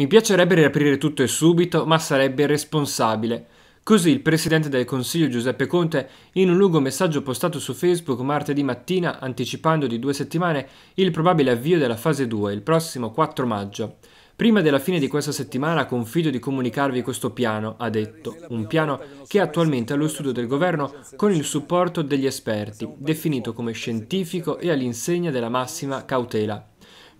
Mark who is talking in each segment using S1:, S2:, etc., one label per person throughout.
S1: Mi piacerebbe riaprire tutto e subito, ma sarebbe irresponsabile. Così il presidente del Consiglio Giuseppe Conte, in un lungo messaggio postato su Facebook martedì mattina, anticipando di due settimane il probabile avvio della fase 2, il prossimo 4 maggio. Prima della fine di questa settimana confido di comunicarvi questo piano, ha detto, un piano che è attualmente allo studio del governo con il supporto degli esperti, definito come scientifico e all'insegna della massima cautela.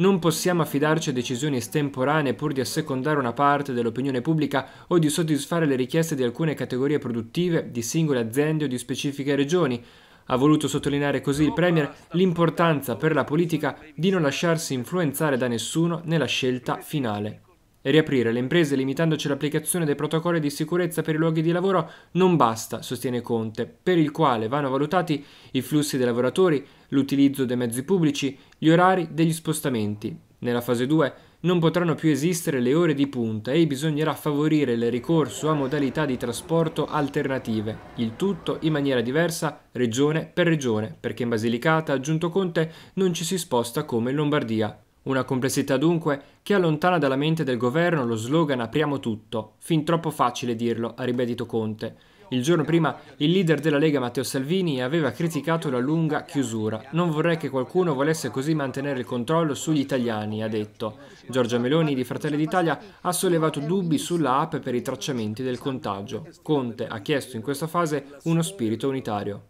S1: Non possiamo affidarci a decisioni estemporanee pur di assecondare una parte dell'opinione pubblica o di soddisfare le richieste di alcune categorie produttive, di singole aziende o di specifiche regioni. Ha voluto sottolineare così il Premier l'importanza per la politica di non lasciarsi influenzare da nessuno nella scelta finale. Riaprire le imprese limitandoci all'applicazione dei protocolli di sicurezza per i luoghi di lavoro non basta, sostiene Conte, per il quale vanno valutati i flussi dei lavoratori, l'utilizzo dei mezzi pubblici, gli orari degli spostamenti. Nella fase 2 non potranno più esistere le ore di punta e bisognerà favorire il ricorso a modalità di trasporto alternative, il tutto in maniera diversa regione per regione, perché in Basilicata, aggiunto Conte, non ci si sposta come in Lombardia. Una complessità dunque che allontana dalla mente del governo lo slogan apriamo tutto, fin troppo facile dirlo, ha ribadito Conte. Il giorno prima il leader della Lega Matteo Salvini aveva criticato la lunga chiusura. Non vorrei che qualcuno volesse così mantenere il controllo sugli italiani, ha detto. Giorgia Meloni di Fratelli d'Italia ha sollevato dubbi sulla app per i tracciamenti del contagio. Conte ha chiesto in questa fase uno spirito unitario.